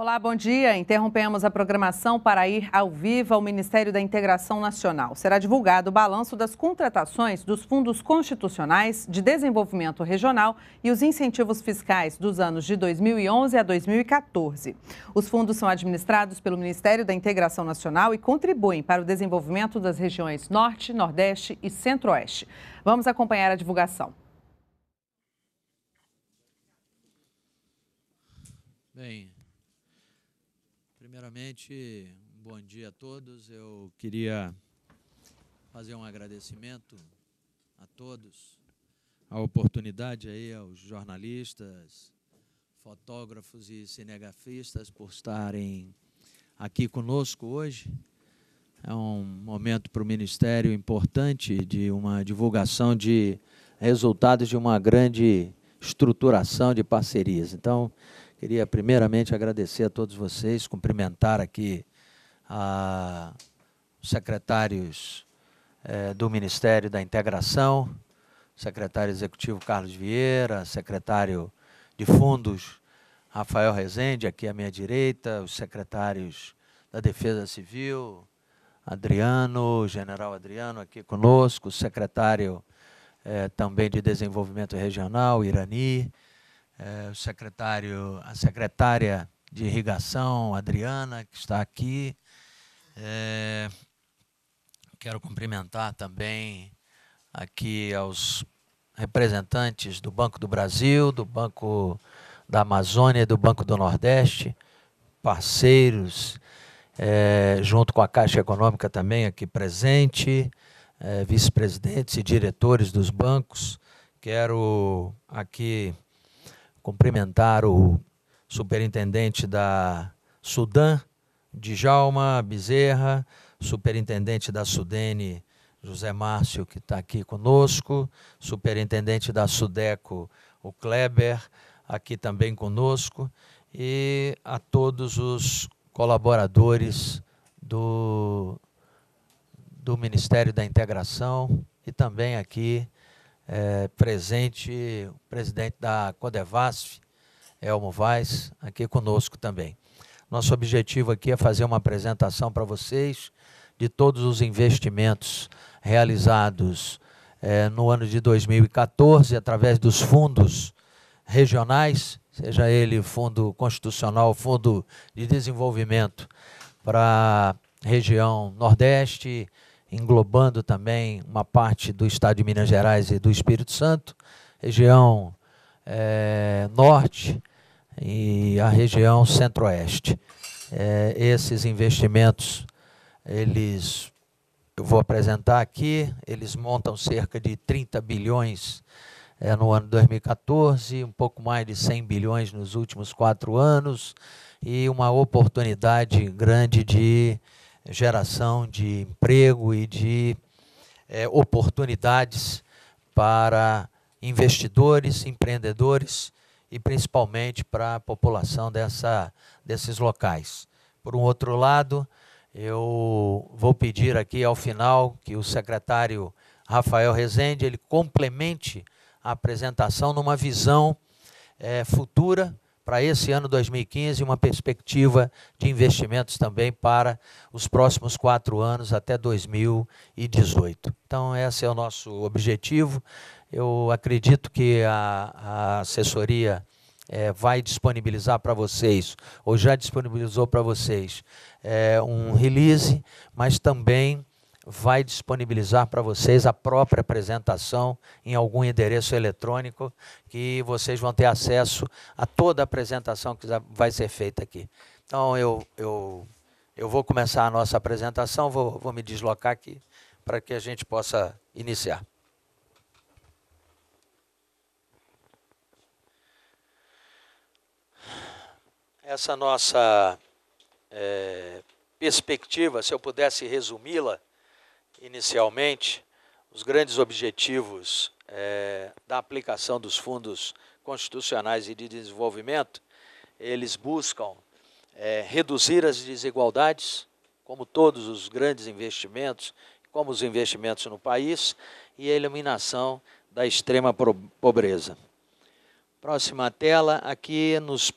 Olá, bom dia. Interrompemos a programação para ir ao vivo ao Ministério da Integração Nacional. Será divulgado o balanço das contratações dos fundos constitucionais de desenvolvimento regional e os incentivos fiscais dos anos de 2011 a 2014. Os fundos são administrados pelo Ministério da Integração Nacional e contribuem para o desenvolvimento das regiões Norte, Nordeste e Centro-Oeste. Vamos acompanhar a divulgação. Bem, Primeiramente, bom dia a todos. Eu queria fazer um agradecimento a todos, a oportunidade aí aos jornalistas, fotógrafos e cinegrafistas por estarem aqui conosco hoje. É um momento para o Ministério importante de uma divulgação de resultados de uma grande estruturação de parcerias. Então, Queria primeiramente agradecer a todos vocês, cumprimentar aqui os secretários eh, do Ministério da Integração, secretário executivo Carlos Vieira, secretário de Fundos Rafael Rezende, aqui à minha direita, os secretários da Defesa Civil, Adriano, general Adriano aqui conosco, secretário eh, também de Desenvolvimento Regional, Irani, é, o secretário, a secretária de irrigação, Adriana, que está aqui. É, quero cumprimentar também aqui aos representantes do Banco do Brasil, do Banco da Amazônia, do Banco do Nordeste, parceiros, é, junto com a Caixa Econômica também aqui presente, é, vice-presidentes e diretores dos bancos. Quero aqui cumprimentar o superintendente da Sudã, Djalma Bezerra, superintendente da Sudene, José Márcio, que está aqui conosco, superintendente da Sudeco, o Kleber, aqui também conosco, e a todos os colaboradores do, do Ministério da Integração e também aqui é, presente o presidente da Codevasf, Elmo Vaz, aqui conosco também. Nosso objetivo aqui é fazer uma apresentação para vocês de todos os investimentos realizados é, no ano de 2014 através dos fundos regionais, seja ele fundo constitucional, fundo de desenvolvimento para região Nordeste, englobando também uma parte do estado de Minas Gerais e do Espírito Santo, região é, norte e a região centro-oeste. É, esses investimentos, eles, eu vou apresentar aqui, eles montam cerca de 30 bilhões é, no ano 2014, um pouco mais de 100 bilhões nos últimos quatro anos e uma oportunidade grande de geração de emprego e de é, oportunidades para investidores, empreendedores e principalmente para a população dessa, desses locais. Por um outro lado, eu vou pedir aqui ao final que o secretário Rafael Rezende ele complemente a apresentação numa visão é, futura para esse ano 2015 uma perspectiva de investimentos também para os próximos quatro anos até 2018. Então, esse é o nosso objetivo. Eu acredito que a, a assessoria é, vai disponibilizar para vocês, ou já disponibilizou para vocês, é, um release, mas também vai disponibilizar para vocês a própria apresentação em algum endereço eletrônico que vocês vão ter acesso a toda a apresentação que vai ser feita aqui. Então, eu, eu, eu vou começar a nossa apresentação, vou, vou me deslocar aqui para que a gente possa iniciar. Essa nossa é, perspectiva, se eu pudesse resumi-la, inicialmente os grandes objetivos é, da aplicação dos fundos constitucionais e de desenvolvimento, eles buscam é, reduzir as desigualdades, como todos os grandes investimentos, como os investimentos no país, e a eliminação da extrema pobreza. Próxima tela, aqui nos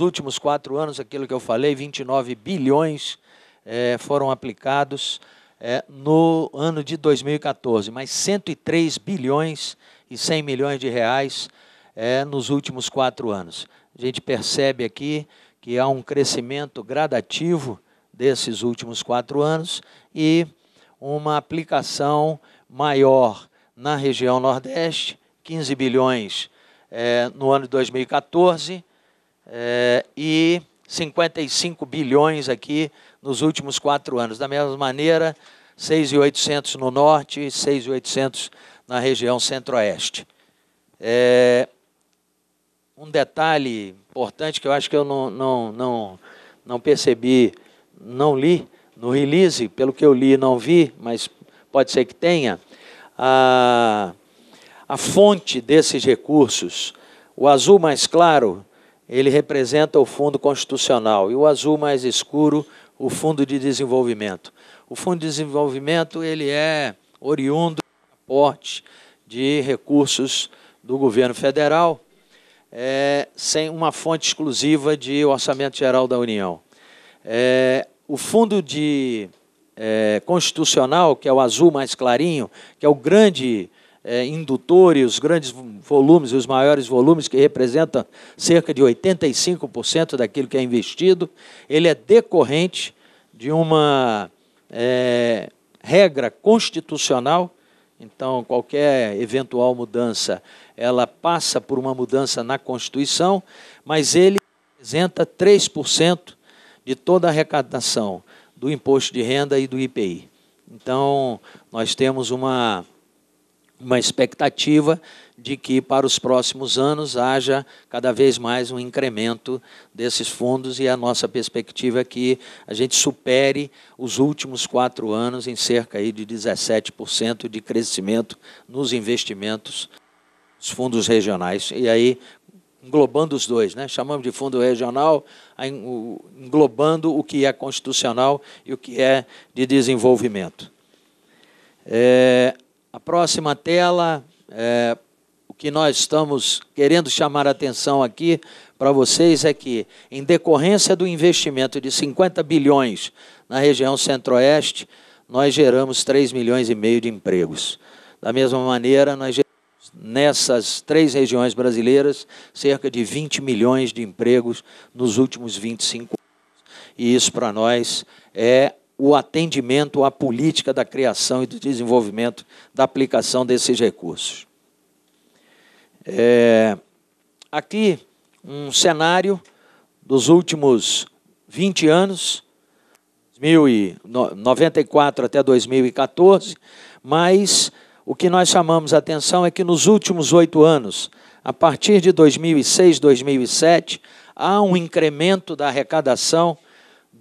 últimos quatro anos, aquilo que eu falei, 29 bilhões é, foram aplicados é, no ano de 2014, mas 103 bilhões e 100 milhões de reais é, nos últimos quatro anos. A gente percebe aqui que há um crescimento gradativo desses últimos quatro anos e uma aplicação maior na região Nordeste, 15 bilhões é, no ano de 2014 é, e 55 bilhões aqui nos últimos quatro anos. Da mesma maneira, 6.800 no norte e 6.800 na região centro-oeste. É, um detalhe importante que eu acho que eu não, não, não, não percebi, não li no release, pelo que eu li não vi, mas pode ser que tenha, a, a fonte desses recursos, o azul mais claro, ele representa o fundo constitucional, e o azul mais escuro, o Fundo de Desenvolvimento. O Fundo de Desenvolvimento ele é oriundo do aporte de recursos do governo federal, é, sem uma fonte exclusiva de Orçamento Geral da União. É, o Fundo de é, Constitucional, que é o azul mais clarinho, que é o grande é, indutor e os grandes volumes, os maiores volumes, que representam cerca de 85% daquilo que é investido, ele é decorrente de uma é, regra constitucional. Então, qualquer eventual mudança, ela passa por uma mudança na Constituição, mas ele representa 3% de toda a arrecadação do imposto de renda e do IPI. Então, nós temos uma uma expectativa de que para os próximos anos haja cada vez mais um incremento desses fundos e a nossa perspectiva é que a gente supere os últimos quatro anos em cerca aí de 17% de crescimento nos investimentos dos fundos regionais. E aí, englobando os dois, né? chamamos de fundo regional, englobando o que é constitucional e o que é de desenvolvimento. É, a próxima tela, é, o que nós estamos querendo chamar a atenção aqui para vocês é que, em decorrência do investimento de 50 bilhões na região centro-oeste, nós geramos 3 milhões e meio de empregos. Da mesma maneira, nós geramos nessas três regiões brasileiras cerca de 20 milhões de empregos nos últimos 25 anos. E isso para nós é o atendimento à política da criação e do desenvolvimento da aplicação desses recursos. É, aqui, um cenário dos últimos 20 anos, 1994 até 2014, mas o que nós chamamos a atenção é que nos últimos oito anos, a partir de 2006, 2007, há um incremento da arrecadação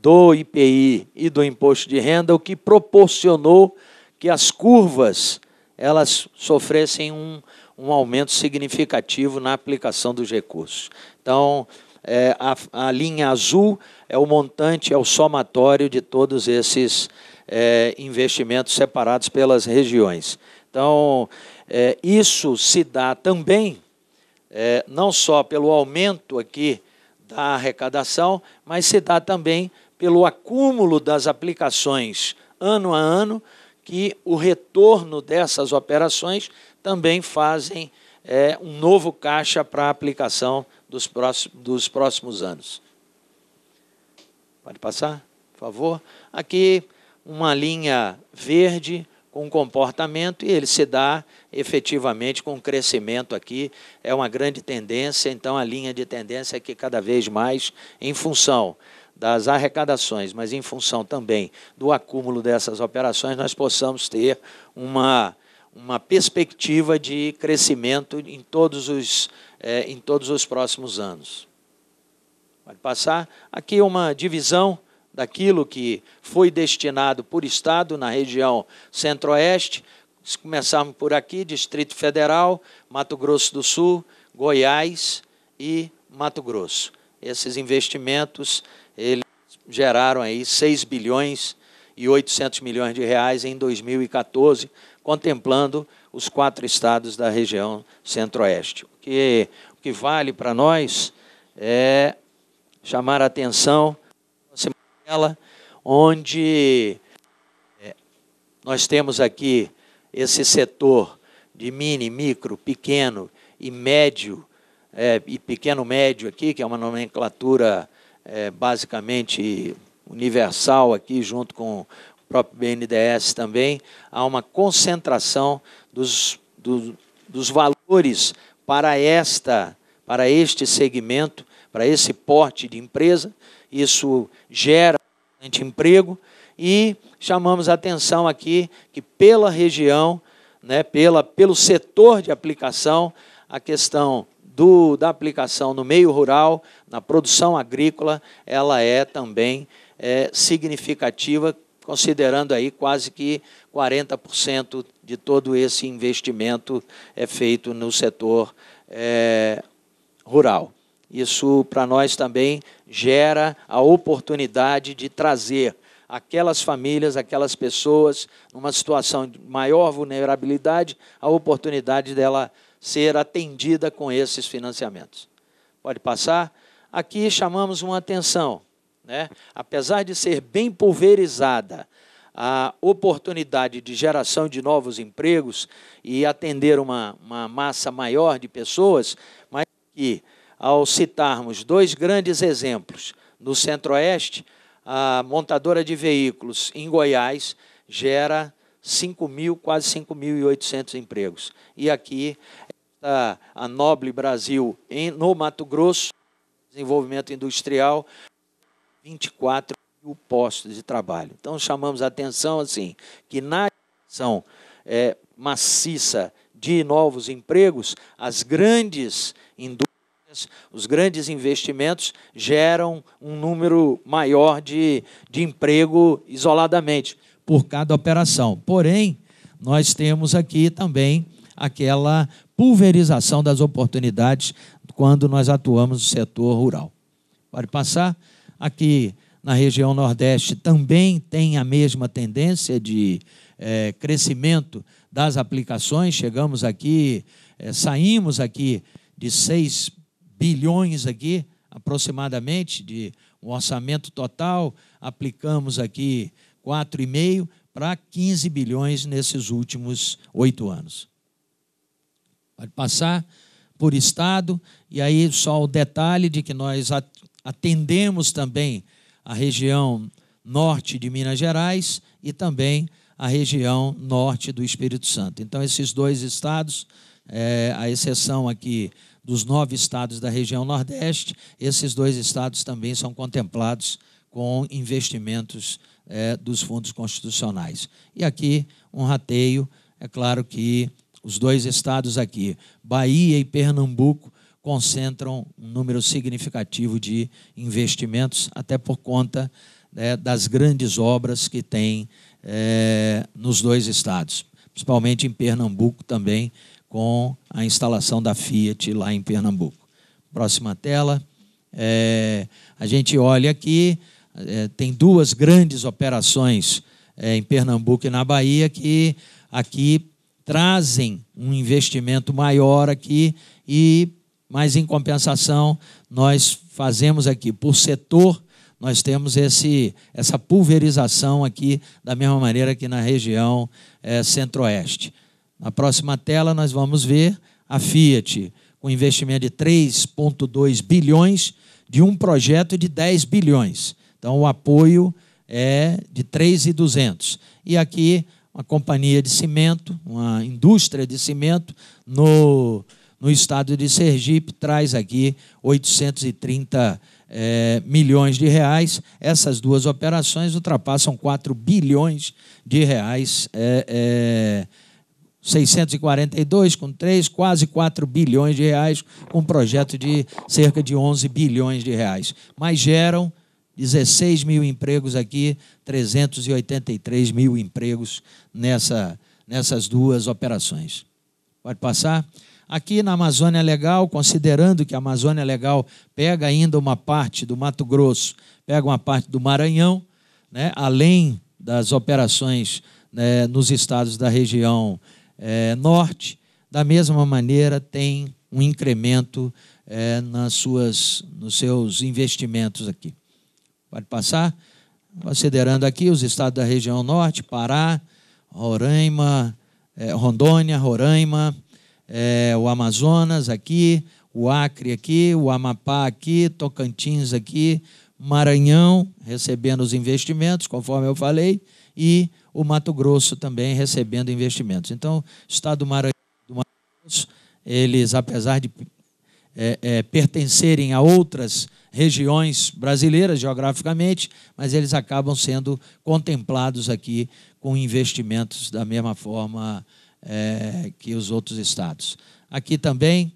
do IPI e do imposto de renda, o que proporcionou que as curvas elas sofressem um, um aumento significativo na aplicação dos recursos. Então, é, a, a, linha azul é o montante, é o somatório de todos esses é, investimentos separados pelas regiões. Então, é, isso se dá também, é, não só pelo aumento aqui da arrecadação, mas se dá também pelo acúmulo das aplicações ano a ano, que o retorno dessas operações também fazem é, um novo caixa para a aplicação dos próximos, dos próximos anos. Pode passar, por favor. Aqui uma linha verde com comportamento e ele se dá efetivamente com crescimento aqui. É uma grande tendência, então a linha de tendência é que cada vez mais, em função das arrecadações, mas em função também do acúmulo dessas operações, nós possamos ter uma, uma perspectiva de crescimento em todos os, é, em todos os próximos anos. Pode passar. Aqui uma divisão daquilo que foi destinado por Estado na região Centro-Oeste. Se começarmos por aqui, Distrito Federal, Mato Grosso do Sul, Goiás e Mato Grosso. Esses investimentos eles geraram aí 6 bilhões e 800 milhões de reais em 2014, contemplando os quatro estados da região centro-oeste. O que, o que vale para nós é chamar a atenção dela, onde é, nós temos aqui esse setor de mini, micro, pequeno e médio, é, e pequeno médio aqui, que é uma nomenclatura é, basicamente universal aqui, junto com o próprio BNDES também, há uma concentração dos, do, dos valores para, esta, para este segmento, para esse porte de empresa. Isso gera emprego e chamamos a atenção aqui que pela região, né, pela, pelo setor de aplicação, a questão do, da aplicação no meio rural, na produção agrícola, ela é também é, significativa, considerando aí quase que 40% de todo esse investimento é feito no setor é, rural. Isso para nós também gera a oportunidade de trazer aquelas famílias, aquelas pessoas, numa situação de maior vulnerabilidade, a oportunidade dela ser atendida com esses financiamentos. Pode passar? Aqui chamamos uma atenção. Né? Apesar de ser bem pulverizada a oportunidade de geração de novos empregos e atender uma, uma massa maior de pessoas, mas que, ao citarmos dois grandes exemplos, no Centro-Oeste, a montadora de veículos em Goiás gera 5 mil, quase 5.800 empregos. E aqui representa a Noble Brasil em, no Mato Grosso, desenvolvimento industrial, 24 mil postos de trabalho. Então, chamamos a atenção assim, que na ação é, maciça de novos empregos, as grandes indústrias, os grandes investimentos geram um número maior de, de emprego isoladamente por cada operação. Porém, nós temos aqui também aquela pulverização das oportunidades quando nós atuamos no setor rural. Pode passar. Aqui na região Nordeste também tem a mesma tendência de é, crescimento das aplicações. Chegamos aqui, é, saímos aqui de 6 bilhões aqui, aproximadamente, de um orçamento total, aplicamos aqui 4,5 para 15 bilhões nesses últimos oito anos. Pode passar por estado, e aí só o detalhe de que nós atendemos também a região norte de Minas Gerais e também a região norte do Espírito Santo. Então, esses dois estados, é, a exceção aqui dos nove estados da região Nordeste, esses dois estados também são contemplados com investimentos é, dos fundos constitucionais. E aqui, um rateio, é claro que os dois estados aqui, Bahia e Pernambuco, concentram um número significativo de investimentos, até por conta né, das grandes obras que tem é, nos dois estados, principalmente em Pernambuco também, com a instalação da Fiat lá em Pernambuco. Próxima tela. É, a gente olha aqui, é, tem duas grandes operações é, em Pernambuco e na Bahia que aqui trazem um investimento maior aqui e, mas em compensação, nós fazemos aqui por setor, nós temos esse, essa pulverização aqui da mesma maneira que na região é, centro-oeste. Na próxima tela nós vamos ver a Fiat com investimento de 3,2 bilhões de um projeto de 10 bilhões. Então o apoio é de 3,200. E aqui uma companhia de cimento, uma indústria de cimento no, no estado de Sergipe, traz aqui 830 é, eh, milhões de reais. Essas duas operações ultrapassam 4 bilhões de reais. É, é, 642 com 3, quase 4 bilhões de reais, com um projeto de cerca de 11 bilhões de reais. Mas geram 16 mil empregos aqui, 383 mil empregos nessa, nessas duas operações. Pode passar? Aqui na Amazônia Legal, considerando que a Amazônia Legal pega ainda uma parte do Mato Grosso, pega uma parte do Maranhão, né, além das operações né, nos estados da região é, norte, da mesma maneira tem um incremento é, nas suas, nos seus investimentos aqui. Pode passar? Considerando aqui os estados da região norte, Pará, Roraima, eh, Rondônia, Roraima, eh, o Amazonas aqui, o Acre aqui, o Amapá aqui, Tocantins aqui, Maranhão recebendo os investimentos, conforme eu falei, e o Mato Grosso também recebendo investimentos. Então, o estado do Maranhão, do Mato Grosso, eles, apesar de é, é, pertencerem a outras regiões brasileiras geograficamente, mas eles acabam sendo contemplados aqui com investimentos da mesma forma é, que os outros estados. Aqui também,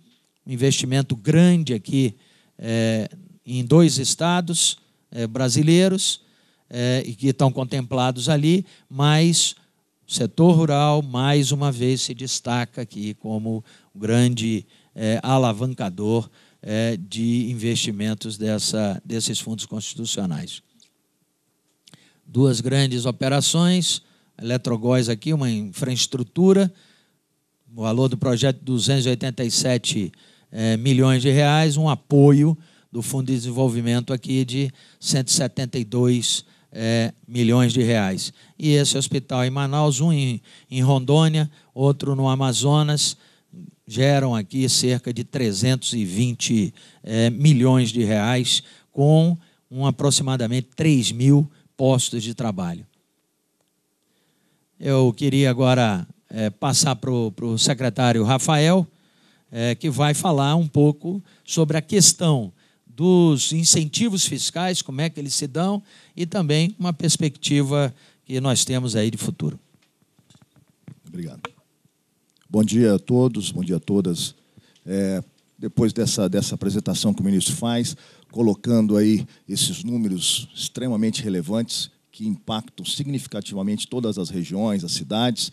um investimento grande aqui é, em dois estados é, brasileiros é, e que estão contemplados ali, mas o setor rural, mais uma vez, se destaca aqui como grande é, alavancador é, de investimentos dessa, desses fundos constitucionais. Duas grandes operações, Eletrogóis aqui, uma infraestrutura, o valor do projeto 287 é, milhões de reais, um apoio do Fundo de Desenvolvimento aqui de 172 é, milhões de reais. E esse hospital em Manaus, um em, em Rondônia, outro no Amazonas, geram aqui cerca de 320 é, eh, milhões de reais, com um aproximadamente 3 mil postos de trabalho. Eu queria agora é, passar para o secretário Rafael, é, que vai falar um pouco sobre a questão dos incentivos fiscais, como é que eles se dão, e também uma perspectiva que nós temos aí de futuro. Obrigado. Bom dia a todos, bom dia a todas. É, depois dessa, dessa apresentação que o ministro faz, colocando aí esses números extremamente relevantes que impactam significativamente todas as regiões, as cidades,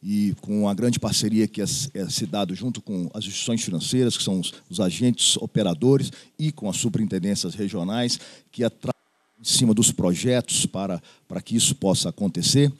e com a grande parceria que é, é se dado junto com as instituições financeiras, que são os, os agentes operadores, e com as superintendências regionais, que atrás em cima dos projetos para, para que isso possa acontecer.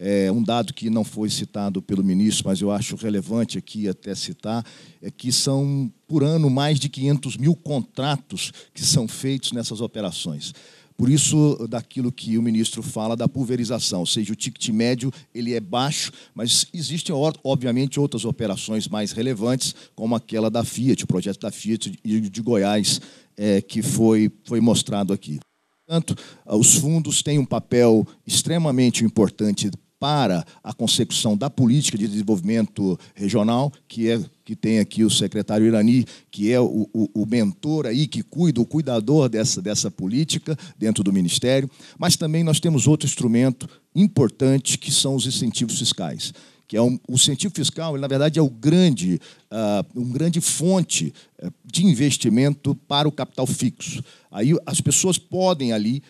É, um dado que não foi citado pelo ministro, mas eu acho relevante aqui até citar, é que são, por ano, mais de 500 mil contratos que são feitos nessas operações. Por isso, daquilo que o ministro fala da pulverização, ou seja, o ticket médio ele é baixo, mas existem, obviamente, outras operações mais relevantes, como aquela da Fiat, o projeto da Fiat de Goiás, é, que foi, foi mostrado aqui. Portanto, os fundos têm um papel extremamente importante para a consecução da política de desenvolvimento regional, que é que tem aqui o secretário Irani, que é o, o, o, mentor aí, que cuida, o cuidador dessa, dessa política dentro do Ministério, mas também nós temos outro instrumento importante, que são os incentivos fiscais que é um, o incentivo fiscal, ele, na verdade, é o grande, uh, um grande fonte eh, de investimento para o capital fixo. Aí as pessoas podem ali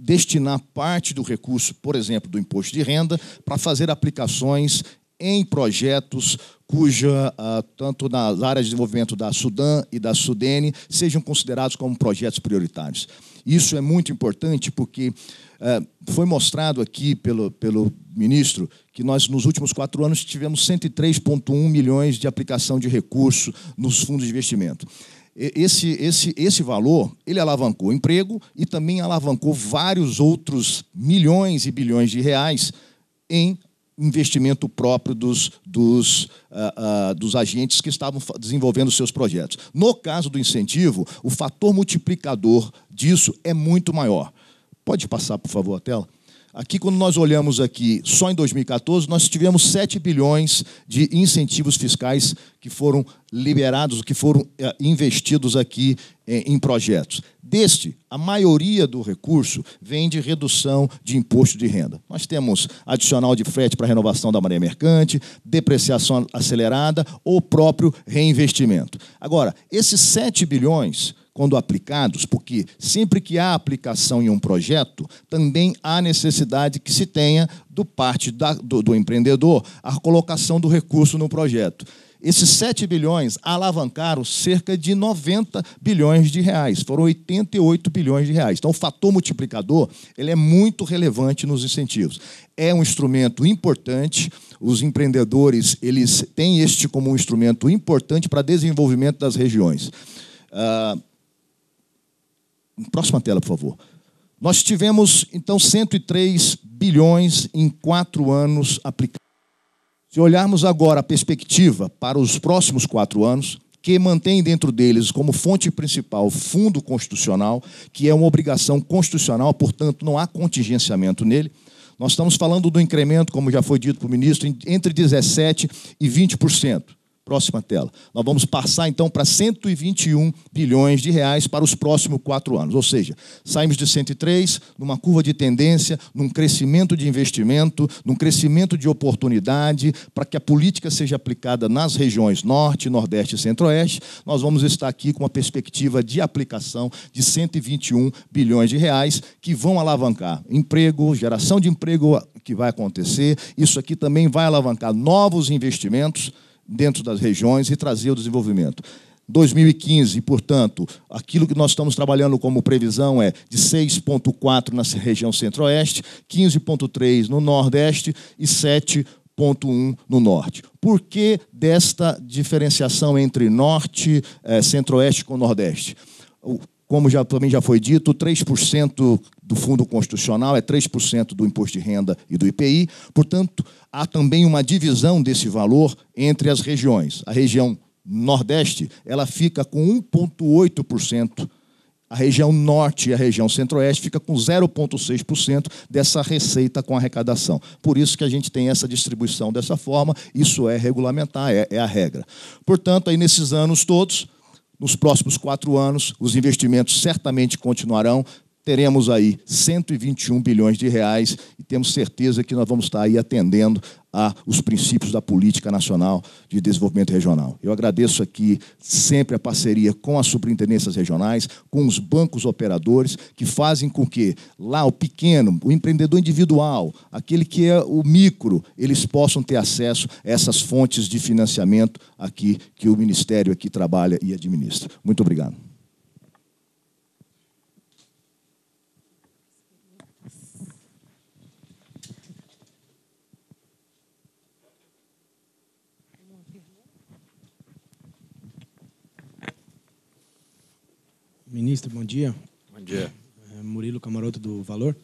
destinar parte do recurso, por exemplo, do imposto de renda, para fazer aplicações em projetos cuja, ah, tanto nas áreas de desenvolvimento da Sudã e da Sudene, sejam considerados como projetos prioritários. Isso é muito importante porque eh, foi mostrado aqui pelo, pelo ministro que nós, nos últimos quatro anos, tivemos 103,1 milhões de aplicação de recurso nos fundos de investimento esse, esse, esse valor ele alavancou emprego e também alavancou vários outros milhões e bilhões de reais em investimento próprio dos, dos, uh, uh, dos agentes que estavam desenvolvendo seus projetos. No caso do incentivo, o fator multiplicador disso é muito maior. Pode passar, por favor, a tela? Aqui, quando nós olhamos aqui, só em 2014, nós tivemos 7 bilhões de incentivos fiscais que foram liberados, que foram eh, investidos aqui eh, em projetos. Deste, a maioria do recurso vem de redução de imposto de renda. Nós temos adicional de frete para renovação da maré mercante, depreciação acelerada ou próprio reinvestimento. Agora, esses 7 bilhões quando aplicados, porque sempre que há aplicação em um projeto, também há necessidade que se tenha, do parte da, do, do empreendedor, a colocação do recurso no projeto. Esses 7 bilhões alavancaram cerca de 90 bilhões de reais, foram 88 bilhões de reais. Então, o fator multiplicador ele é muito relevante nos incentivos. É um instrumento importante, os empreendedores eles têm este como um instrumento importante para desenvolvimento das regiões. Uh, Próxima tela, por favor. Nós tivemos, então, 103 bilhões em quatro anos aplicados. Se olharmos agora a perspectiva para os próximos quatro anos, que mantém dentro deles como fonte principal fundo constitucional, que é uma obrigação constitucional, portanto, não há contingenciamento nele. Nós estamos falando do incremento, como já foi dito para o ministro, entre 17% e 20%. Próxima tela. Nós vamos passar então para 121 bilhões de reais para os próximos quatro anos. Ou seja, saímos de 103 numa curva de tendência, num crescimento de investimento, num crescimento de oportunidade, para que a política seja aplicada nas regiões norte, nordeste e centro-oeste. Nós vamos estar aqui com uma perspectiva de aplicação de 121 bilhões de reais que vão alavancar emprego, geração de emprego que vai acontecer. Isso aqui também vai alavancar novos investimentos dentro das regiões e trazer o desenvolvimento. 2015, portanto, aquilo que nós estamos trabalhando como previsão é de 6,4 na região centro-oeste, 15,3 no nordeste e 7,1 no norte. Por que desta diferenciação entre norte, eh, centro-oeste com nordeste? Como já, também já foi dito, 3% do fundo constitucional é 3% do imposto de renda e do IPI. Portanto, há também uma divisão desse valor entre as regiões. A região Nordeste, ela fica com 1,8%. A região norte e a região centro-oeste fica com 0,6% dessa receita com arrecadação. Por isso que a gente tem essa distribuição dessa forma, isso é regulamentar, é, é a regra. Portanto, aí nesses anos todos, nos próximos quatro anos, os investimentos certamente continuarão teremos aí 121 bilhões de reais e temos certeza que nós vamos estar aí atendendo a os princípios da política nacional de desenvolvimento regional. Eu agradeço aqui sempre a parceria com as superintendências regionais, com os bancos operadores que fazem com que lá o pequeno, o empreendedor individual, aquele que é o micro, eles possam ter acesso a essas fontes de financiamento aqui que o ministério aqui trabalha e administra. Muito obrigado. Ministro, bom dia. Bom dia. É, Murilo Camaroto do Valor.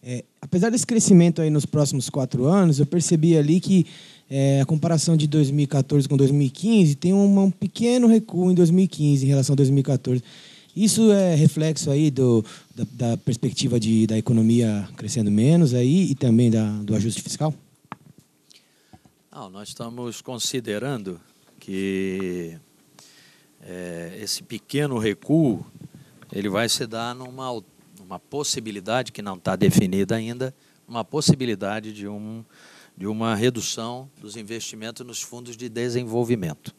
É, apesar desse crescimento aí nos próximos quatro anos, eu percebi ali que é, a comparação de 2014 com 2015 tem um, um, pequeno recuo em 2015 em relação a 2014. Isso é reflexo aí do, da, da perspectiva de, da economia crescendo menos aí e também da, do ajuste fiscal? Não, nós estamos considerando que é, esse pequeno recuo ele vai se dar numa, numa possibilidade que não está definida ainda, uma possibilidade de, um, de uma redução dos investimentos nos fundos de desenvolvimento.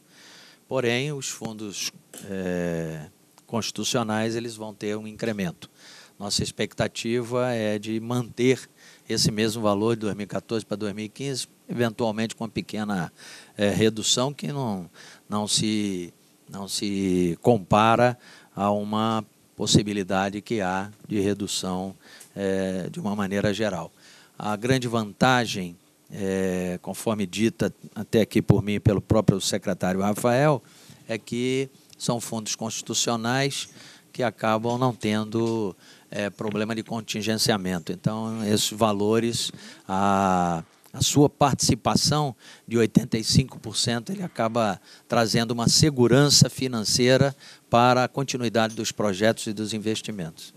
Porém, os fundos é, constitucionais eles vão ter um incremento. Nossa expectativa é de manter esse mesmo valor de 2014 para 2015, eventualmente com uma pequena é, redução que não, não se não se compara a uma possibilidade que há de redução é, de uma maneira geral. A grande vantagem, é, conforme dita até aqui por mim pelo próprio secretário Rafael, é que são fundos constitucionais que acabam não tendo é, problema de contingenciamento. Então, esses valores, a a sua participação de 85%, ele acaba trazendo uma segurança financeira para a continuidade dos projetos e dos investimentos.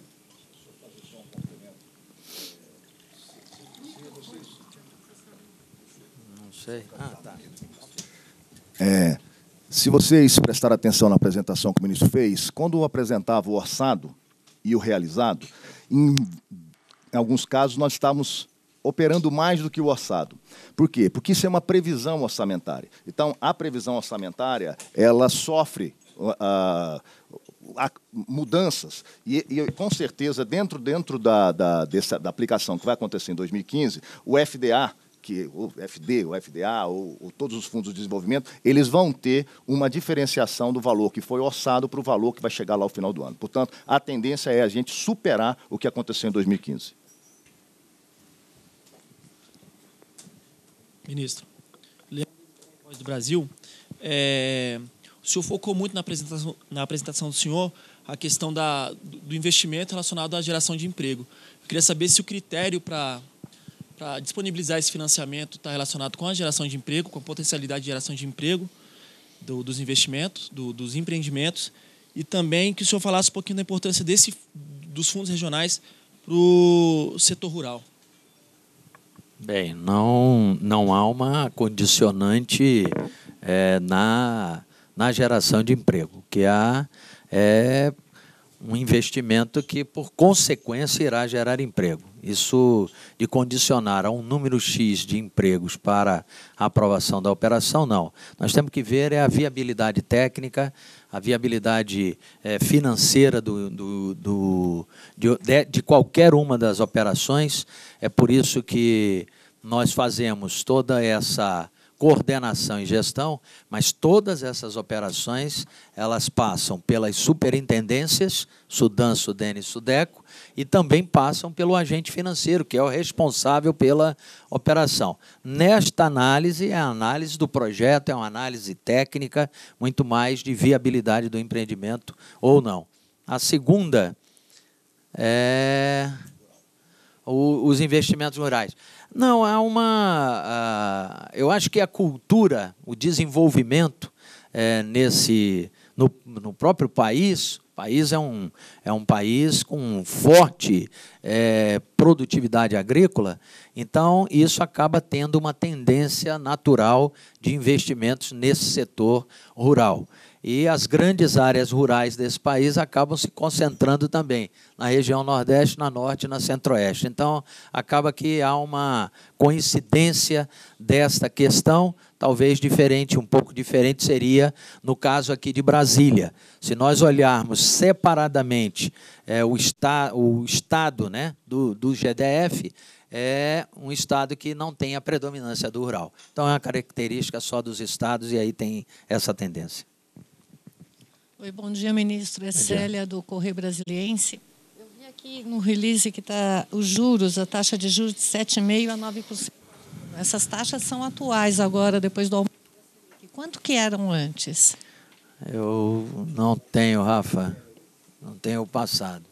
Ah, tá. É, se vocês prestar atenção na apresentação que o ministro fez, quando apresentava o orçado e o realizado, em alguns casos nós estávamos operando mais do que o orçado. Por quê? Porque isso é uma previsão orçamentária. Então, a previsão orçamentária, ela sofre uh, mudanças. E, e, com certeza, dentro, dentro da, da, dessa, da aplicação que vai acontecer em 2015, o FDA, que o FD, o FDA, ou, ou, todos os fundos de desenvolvimento, eles vão ter uma diferenciação do valor que foi orçado para o valor que vai chegar lá ao final do ano. Portanto, a tendência é a gente superar o que aconteceu em 2015. Ministro, do Brasil, é, o senhor focou muito na apresentação, na apresentação do senhor a questão da, do investimento relacionado à geração de emprego. Eu queria saber se o critério para para disponibilizar esse financiamento está relacionado com a geração de emprego, com a potencialidade de geração de emprego do, dos investimentos, do, dos empreendimentos, e também que o senhor falasse um pouquinho da importância desse, dos fundos regionais para o setor rural. Bem, não, não há uma condicionante é, na, na geração de emprego. O que há é um investimento que, por consequência, irá gerar emprego. Isso de condicionar a um número X de empregos para a aprovação da operação, não. Nós temos que ver é a viabilidade técnica, a viabilidade é, financeira do, do, do de, de qualquer uma das operações. É por isso que nós fazemos toda essa coordenação e gestão, mas todas essas operações elas passam pelas superintendências, Sudan, Sudene e Sudeco, e também passam pelo agente financeiro, que é o responsável pela operação. Nesta análise, é a análise do projeto, é uma análise técnica, muito mais de viabilidade do empreendimento ou não. A segunda é os investimentos rurais. Não, há uma. Uh, eu acho que a cultura, o desenvolvimento é, nesse, no, no, próprio país, o país é um, é um país com forte é, produtividade agrícola, então isso acaba tendo uma tendência natural de investimentos nesse setor rural e as grandes áreas rurais desse país acabam se concentrando também na região Nordeste, na Norte e na Centro-Oeste. Então, acaba que há uma coincidência desta questão, talvez diferente, um pouco diferente seria no caso aqui de Brasília. Se nós olharmos separadamente é, o, o Estado né, do, do GDF, é um estado que não tem a predominância do rural. Então é uma característica só dos estados e aí tem essa tendência. Oi, bom dia, ministro. É Célia, do Correio Brasiliense. Eu vi aqui no release que está os juros, a taxa de juros de 7,5% a 9%. Essas taxas são atuais agora, depois do aumento. Quanto que eram antes? Eu não tenho, Rafa. Não tenho o passado.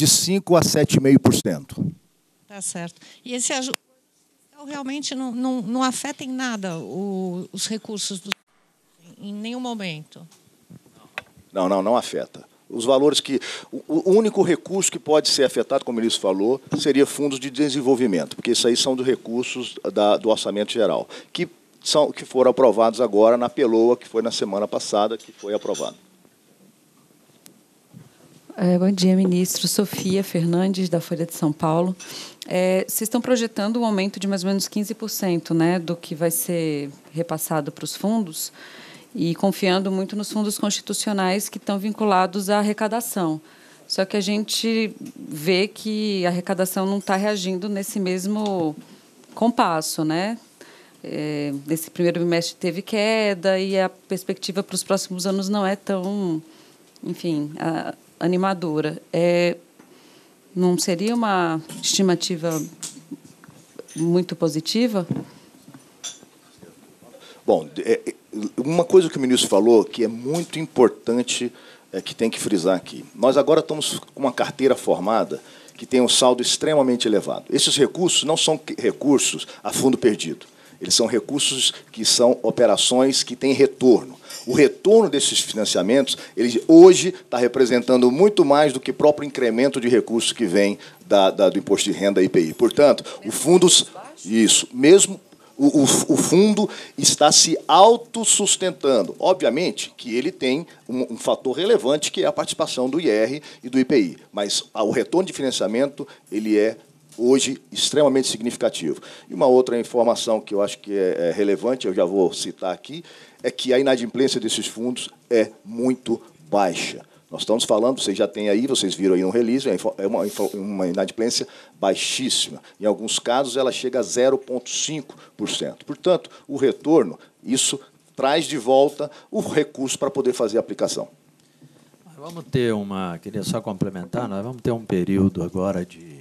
de 5% a 7,5%. Tá certo. E esse ajuste então, realmente não, não, não afeta em nada o, os recursos do, em nenhum momento? Não, não, não afeta. Os valores que. O único recurso que pode ser afetado, como o ministro falou, seria fundos de desenvolvimento, porque isso aí são dos recursos da, do orçamento geral, que, são, que foram aprovados agora na PELOA, que foi na semana passada, que foi aprovado. É, bom dia, ministro. Sofia Fernandes, da Folha de São Paulo. É, vocês estão projetando um aumento de mais ou menos 15% né, do que vai ser repassado para os fundos e confiando muito nos fundos constitucionais que estão vinculados à arrecadação. Só que a gente vê que a arrecadação não está reagindo nesse mesmo compasso, né? É, nesse primeiro bimestre teve queda e a perspectiva para os próximos anos não é tão, enfim, a, animadora. É, não seria uma estimativa muito positiva? Bom, é, é, uma coisa que o ministro falou que é muito importante, é, que tem que frisar aqui. Nós agora estamos com uma carteira formada que tem um saldo extremamente elevado. Esses recursos não são recursos a fundo perdido. Eles são recursos que são operações que têm retorno. O retorno desses financiamentos, ele hoje está representando muito mais do que próprio incremento de recursos que vem da, da, do imposto de renda IPI. Portanto, o fundo. Isso, mesmo o, o, o, fundo está se autossustentando. Obviamente que ele tem um, um, fator relevante, que é a participação do IR e do IPI, mas o retorno de financiamento ele é hoje extremamente significativo. E uma outra informação que eu acho que é, é, relevante, eu já vou citar aqui, é que a inadimplência desses fundos é muito baixa. Nós estamos falando, vocês já têm aí, vocês viram aí no release, é uma, é uma inadimplência baixíssima. Em alguns casos, ela chega a 0,5%. Portanto, o retorno, isso traz de volta o recurso para poder fazer a aplicação. Vamos ter uma, queria só complementar, nós vamos ter um período agora de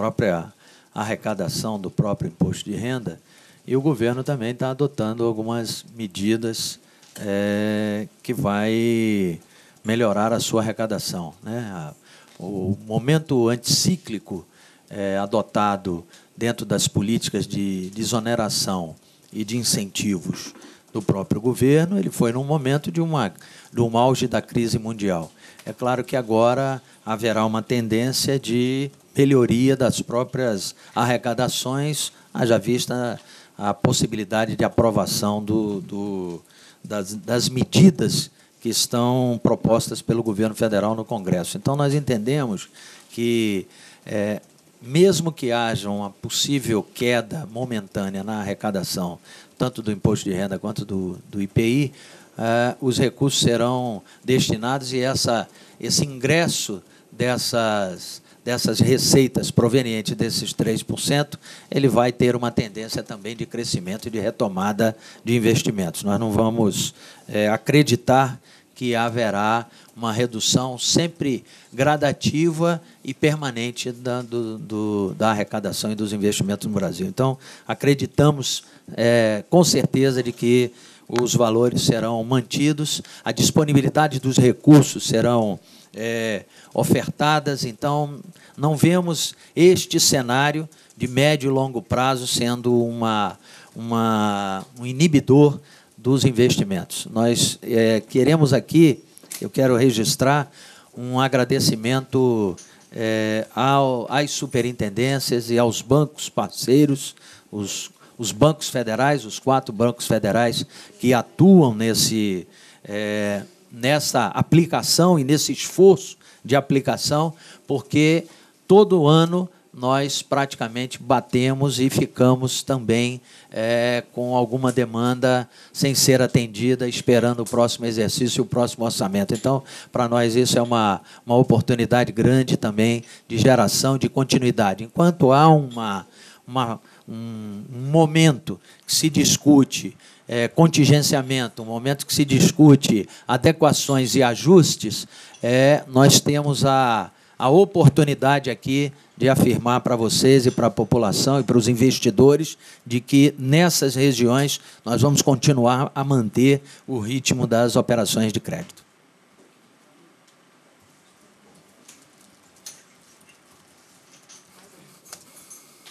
própria arrecadação do próprio imposto de renda, e o governo também está adotando algumas medidas é, que vai melhorar a sua arrecadação. Né? O momento anticíclico é, adotado dentro das políticas de desoneração e de incentivos do próprio governo, ele foi num momento de, uma, de um auge da crise mundial. É claro que agora haverá uma tendência de melhoria das próprias arrecadações, haja vista a possibilidade de aprovação do, do, das, das medidas que estão propostas pelo governo federal no Congresso. Então, nós entendemos que, é, mesmo que haja uma possível queda momentânea na arrecadação, tanto do imposto de renda quanto do, do IPI, é, os recursos serão destinados e essa, esse ingresso dessas, dessas receitas provenientes desses 3%, ele vai ter uma tendência também de crescimento e de retomada de investimentos. Nós não vamos é, acreditar que haverá uma redução sempre gradativa e permanente da, do, do, da arrecadação e dos investimentos no Brasil. Então, acreditamos é, com certeza de que os valores serão mantidos, a disponibilidade dos recursos serão é, ofertadas. Então, não vemos este cenário de médio e longo prazo sendo uma, uma, um inibidor dos investimentos. Nós é, queremos aqui, eu quero registrar um agradecimento é, ao, às superintendências e aos bancos parceiros, os, os bancos federais, os quatro bancos federais que atuam nesse. É, nessa aplicação e nesse esforço de aplicação, porque todo ano nós praticamente batemos e ficamos também é, com alguma demanda sem ser atendida, esperando o próximo exercício e o próximo orçamento. Então, para nós, isso é uma, uma oportunidade grande também de geração de continuidade. Enquanto há uma, uma um, momento que se discute é, contingenciamento, um momento que se discute adequações e ajustes, é, nós temos a, a oportunidade aqui de afirmar para vocês e para a população e para os investidores de que nessas regiões nós vamos continuar a manter o ritmo das operações de crédito.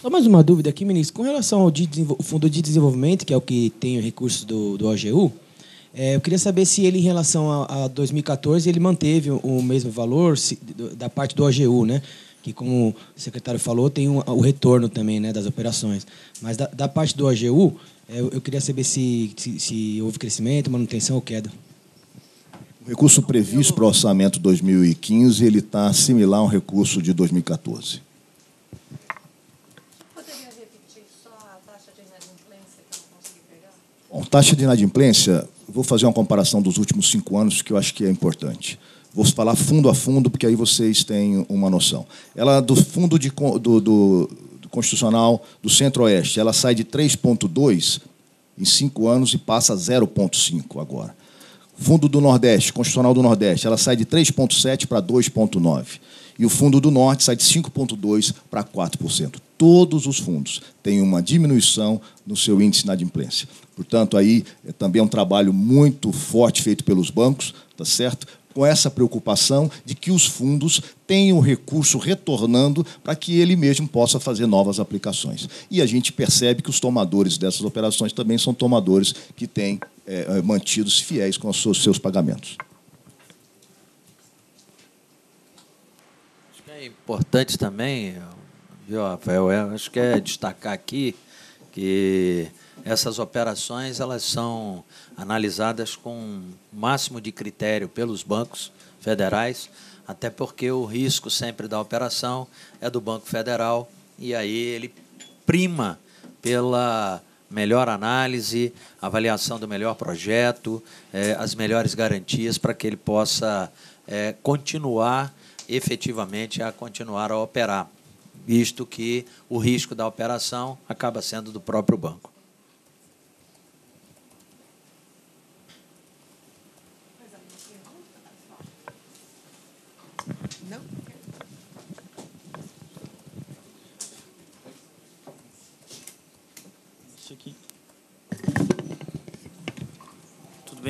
Só mais uma dúvida aqui, ministro. Com relação ao de Fundo de Desenvolvimento, que é o que tem o recurso do, do OGU, é, eu queria saber se ele, em relação a, a 2014, ele manteve o, mesmo valor se, da parte do OGU, né? Que, como o secretário falou, tem um, o retorno também né, das operações. Mas da, da parte do OGU, é, eu queria saber se, se, se houve crescimento, manutenção ou queda. O recurso previsto para o orçamento 2015 ele está similar ao recurso de 2014. Bom, taxa de inadimplência, vou fazer uma comparação dos últimos cinco anos que eu acho que é importante. Vou falar fundo a fundo, porque aí vocês têm uma noção. Ela, do fundo de, do, do, do Constitucional do Centro-Oeste, ela sai de 3,2 em cinco anos e passa a 0,5 agora. Fundo do Nordeste, Constitucional do Nordeste, ela sai de 3,7 para 2,9. E o Fundo do Norte sai de 5,2 para 4% todos os fundos têm uma diminuição no seu índice de inadimplência. Portanto, aí é também é um trabalho muito forte feito pelos bancos, tá certo? Com essa preocupação de que os fundos tenham recurso retornando para que ele mesmo possa fazer novas aplicações. E a gente percebe que os tomadores dessas operações também são tomadores que têm é, é mantidos fiéis com os seus pagamentos. Acho que é importante também, Viu, Rafael? Eu é, acho que é destacar aqui que essas operações elas são analisadas com o máximo de critério pelos bancos federais, até porque o risco sempre da operação é do Banco Federal e aí ele prima pela melhor análise, avaliação do melhor projeto, eh, as melhores garantias para que ele possa eh, continuar efetivamente a continuar a operar visto que o risco da operação acaba sendo do próprio banco.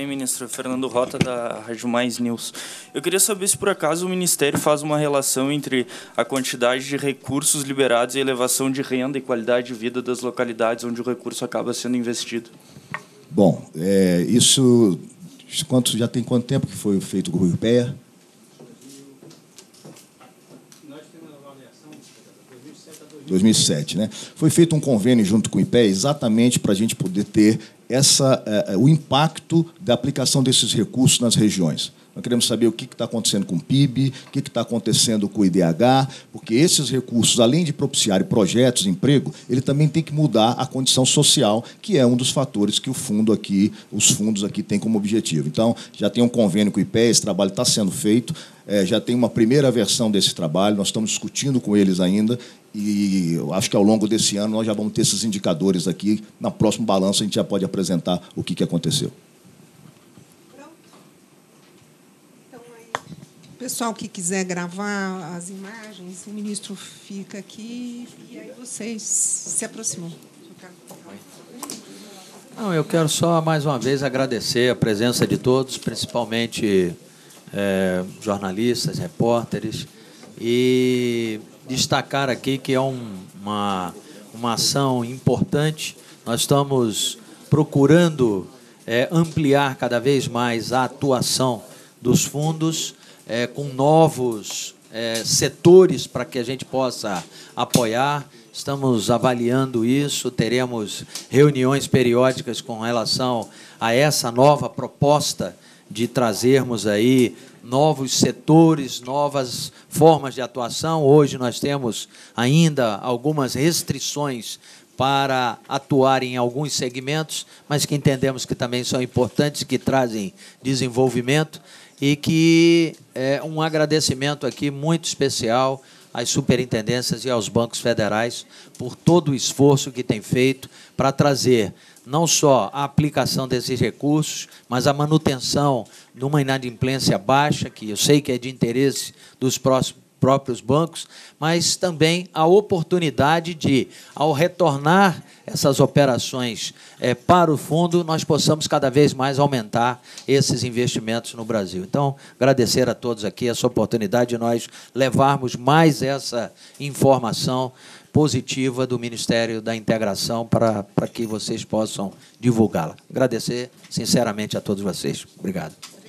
bem, ministro? Fernando Rota, da Rádio Mais News. Eu queria saber se, por acaso, o Ministério faz uma relação entre a quantidade de recursos liberados e elevação de renda e qualidade de vida das localidades onde o recurso acaba sendo investido. Bom, é, isso quanto, já tem quanto tempo que foi feito o Rui Pé? Nós temos uma avaliação de 2007 a 2007. 2007, né? Foi feito um convênio junto com o IPE exatamente para a gente poder ter essa, eh, eh, o impacto da aplicação desses recursos nas regiões. Nós queremos saber o que está acontecendo com o PIB, o que está acontecendo com o IDH, porque esses recursos, além de propiciar projetos, emprego, ele também tem que mudar a condição social, que é um dos fatores que o fundo aqui, os fundos aqui têm como objetivo. Então, já tem um convênio com o IPE, esse trabalho está sendo feito. É, já tem uma primeira versão desse trabalho, nós estamos discutindo com eles ainda e acho que ao longo desse ano nós já vamos ter esses indicadores aqui. Na próxima balança a gente já pode apresentar o que, que aconteceu. pessoal que quiser gravar as imagens, o ministro fica aqui e aí vocês se aproximam. Não, eu quero só mais uma vez agradecer a presença de todos, principalmente é, jornalistas, repórteres, e destacar aqui que é um, uma, uma ação importante. Nós estamos procurando é, ampliar cada vez mais a atuação dos fundos é, com novos é, setores para que a gente possa apoiar. Estamos avaliando isso, teremos reuniões periódicas com relação a essa nova proposta de trazermos aí novos setores, novas formas de atuação. Hoje nós temos ainda algumas restrições para atuar em alguns segmentos, mas que entendemos que também são importantes, que trazem desenvolvimento e que é um agradecimento aqui muito especial às superintendências e aos bancos federais por todo o esforço que tem feito para trazer não só a aplicação desses recursos, mas a manutenção de uma inadimplência baixa, que eu sei que é de interesse dos próximos próprios bancos, mas também a oportunidade de, ao retornar essas operações é, para o fundo, nós possamos cada vez mais aumentar esses investimentos no Brasil. Então, agradecer a todos aqui essa oportunidade de nós levarmos mais essa informação positiva do Ministério da Integração para, para que vocês possam divulgá-la. Agradecer sinceramente a todos vocês. Obrigado.